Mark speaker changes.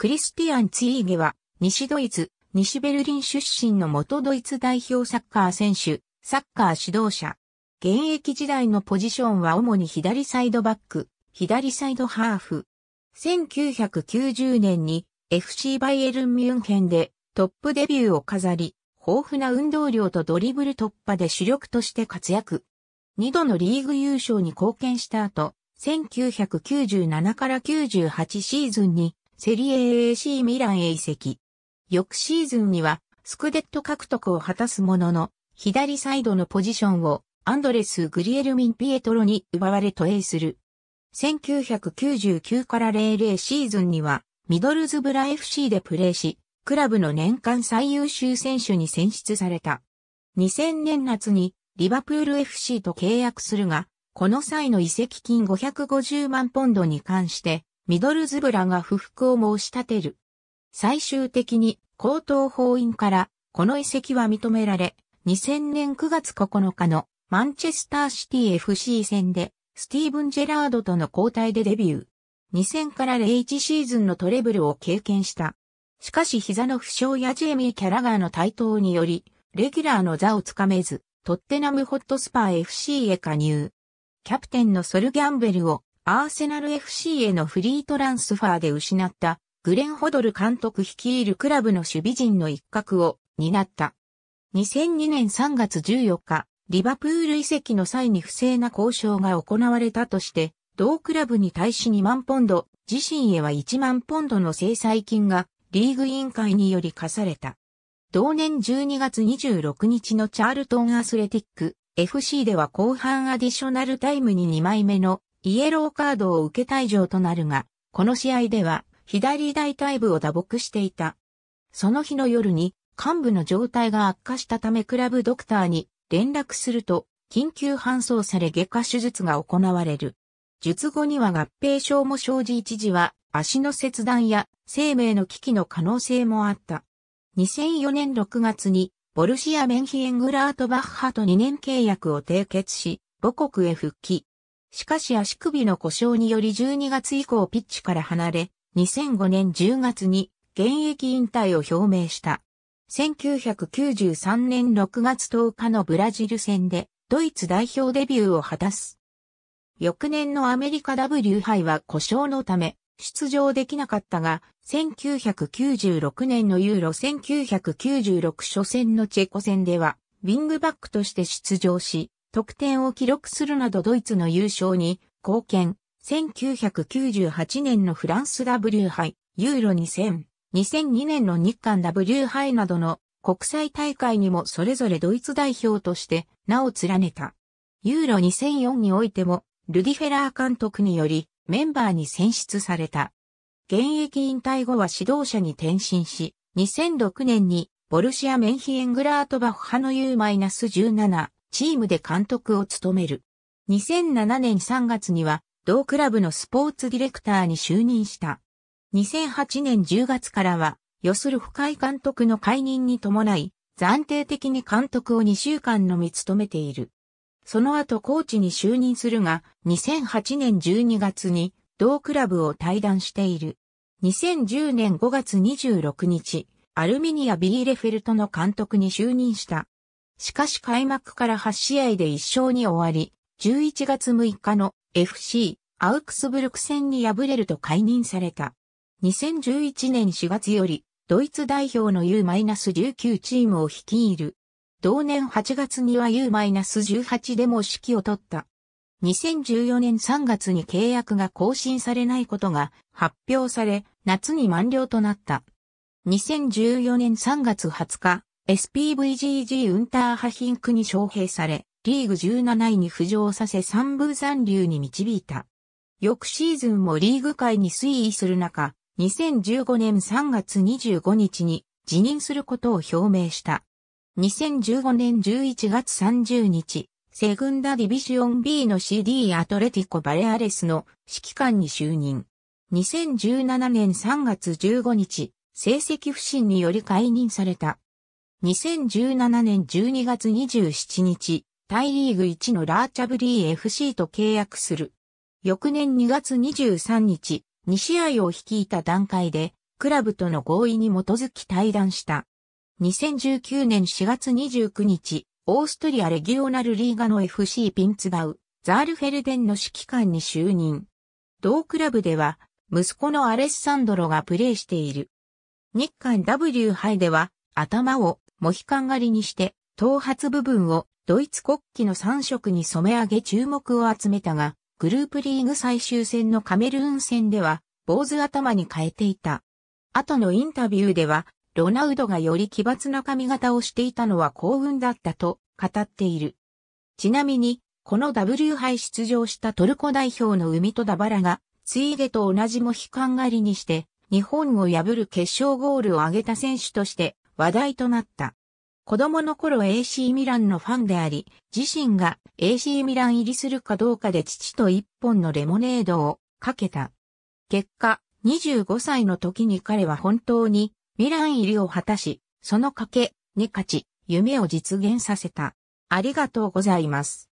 Speaker 1: クリスティアン・ツィーゲは、西ドイツ、西ベルリン出身の元ドイツ代表サッカー選手、サッカー指導者。現役時代のポジションは主に左サイドバック、左サイドハーフ。1990年に FC バイエルン・ミュンヘンでトップデビューを飾り、豊富な運動量とドリブル突破で主力として活躍。二度のリーグ優勝に貢献した後、1997から98シーズンにセリエ AC ミランへ移籍。翌シーズンにはスクデット獲得を果たすものの、左サイドのポジションをアンドレス・グリエルミン・ピエトロに奪われ投影する。1999から00シーズンにはミドルズブラ FC でプレーし、クラブの年間最優秀選手に選出された。2000年夏にリバプール FC と契約するが、この際の移籍金550万ポンドに関して、ミドルズブラが不服を申し立てる。最終的に高等法院からこの遺跡は認められ、2000年9月9日のマンチェスターシティ FC 戦でスティーブン・ジェラードとの交代でデビュー。2000から01シーズンのトレブルを経験した。しかし膝の負傷やジェミー・キャラガーの台頭により、レギュラーの座をつかめず、トッテナムホットスパー FC へ加入。キャプテンのソルギャンベルをアーセナル FC へのフリートランスファーで失ったグレン・ホドル監督率いるクラブの守備陣の一角を担った。2002年3月14日、リバプール移籍の際に不正な交渉が行われたとして、同クラブに対し2万ポンド、自身へは1万ポンドの制裁金がリーグ委員会により課された。同年12月26日のチャールトンアスレティック FC では後半アディショナルタイムに2枚目のイエローカードを受け退場となるが、この試合では左大腿部を打撲していた。その日の夜に幹部の状態が悪化したためクラブドクターに連絡すると緊急搬送され外科手術が行われる。術後には合併症も生じ一時は足の切断や生命の危機の可能性もあった。2004年6月にボルシア・メンヒエングラートバッハと2年契約を締結し、母国へ復帰。しかし足首の故障により12月以降ピッチから離れ、2005年10月に現役引退を表明した。1993年6月10日のブラジル戦でドイツ代表デビューを果たす。翌年のアメリカ W 杯は故障のため出場できなかったが、1996年のユーロ1996初戦のチェコ戦では、ウィングバックとして出場し、得点を記録するなどドイツの優勝に貢献。1998年のフランス W 杯、ユーロ2000、2002年の日韓 W 杯などの国際大会にもそれぞれドイツ代表として名を連ねた。ユーロ2004においても、ルディフェラー監督によりメンバーに選出された。現役引退後は指導者に転身し、2006年にボルシア・メンヒエングラートバッハの U-17 チームで監督を務める。2007年3月には、同クラブのスポーツディレクターに就任した。2008年10月からは、要する深い。監督の解任に伴い、暫定的に監督を2週間のみ務めている。その後コーチに就任するが、2008年12月に同クラブを退団している。2010年5月26日、アルミニア・ビーレフェルトの監督に就任した。しかし開幕から8試合で1勝に終わり、11月6日の FC アウクスブルク戦に敗れると解任された。2011年4月よりドイツ代表の U-19 チームを率いる。同年8月には U-18 でも指揮を取った。2014年3月に契約が更新されないことが発表され、夏に満了となった。2014年3月20日、SPVGG ウンターハヒンクに招聘され、リーグ17位に浮上させ三部残留に導いた。翌シーズンもリーグ界に推移する中、2015年3月25日に辞任することを表明した。2015年11月30日、セグンダディビジオン B の CD アトレティコ・バレアレスの指揮官に就任。2017年3月15日、成績不振により解任された。2017年12月27日、タイリーグ1のラーチャブリー FC と契約する。翌年2月23日、2試合を率いた段階で、クラブとの合意に基づき退団した。2019年4月29日、オーストリアレギオナルリーガの FC ピンツバウ、ザールフェルデンの指揮官に就任。同クラブでは、息子のアレッサンドロがプレーしている。日韓 W 杯では、頭をモヒカン狩りにして、頭髪部分をドイツ国旗の3色に染め上げ注目を集めたが、グループリーグ最終戦のカメルーン戦では、坊主頭に変えていた。後のインタビューでは、ロナウドがより奇抜な髪型をしていたのは幸運だったと語っている。ちなみに、この W 杯出場したトルコ代表の海とダバラが、ついでと同じモヒカン狩りにして、日本を破る決勝ゴールを挙げた選手として、話題となった。子供の頃 AC ミランのファンであり、自身が AC ミラン入りするかどうかで父と一本のレモネードをかけた。結果、25歳の時に彼は本当にミラン入りを果たし、その賭けに勝ち、夢を実現させた。ありがとうございます。